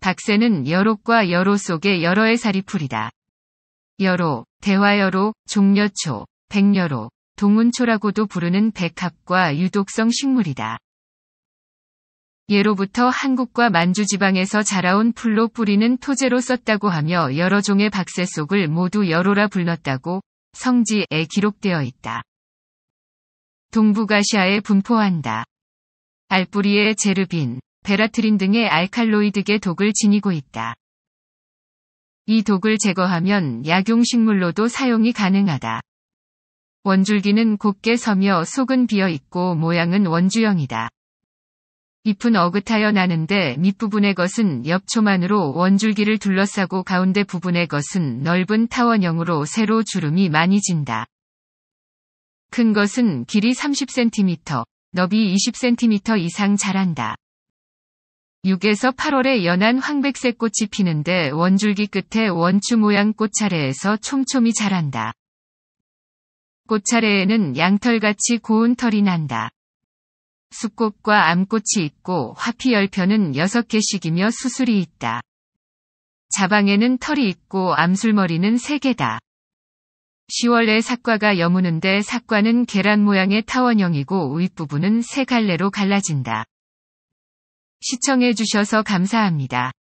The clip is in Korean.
박새는 여롯과여롯속에 여러의 사리풀이다. 여로, 대화여로, 종려초, 백여로, 동운초라고도 부르는 백합과 유독성 식물이다. 예로부터 한국과 만주 지방에서 자라온 풀로 뿌리는 토재로 썼다고 하며 여러 종의 박새 속을 모두 여로라 불렀다고 성지에 기록되어 있다. 동북아시아에 분포한다. 알뿌리의 제르빈, 베라트린 등의 알칼로이드계 독을 지니고 있다. 이 독을 제거하면 약용식물로도 사용이 가능하다. 원줄기는 곱게 서며 속은 비어 있고 모양은 원주형이다. 잎은 어긋하여 나는데 밑부분의 것은 엽초만으로 원줄기를 둘러싸고 가운데 부분의 것은 넓은 타원형으로 세로 주름이 많이 진다. 큰 것은 길이 30cm, 너비 20cm 이상 자란다. 6에서 8월에 연한 황백색 꽃이 피는데 원줄기 끝에 원추 모양 꽃차례에서 촘촘히 자란다. 꽃차례에는 양털같이 고운 털이 난다. 수꽃과 암꽃이 있고 화피 열편은 6개씩이며 수술이 있다. 자방에는 털이 있고 암술머리는 3개다. 10월에 삭과가 여무는데 삭과는 계란 모양의 타원형이고 윗부분은 세 갈래로 갈라진다. 시청해주셔서 감사합니다.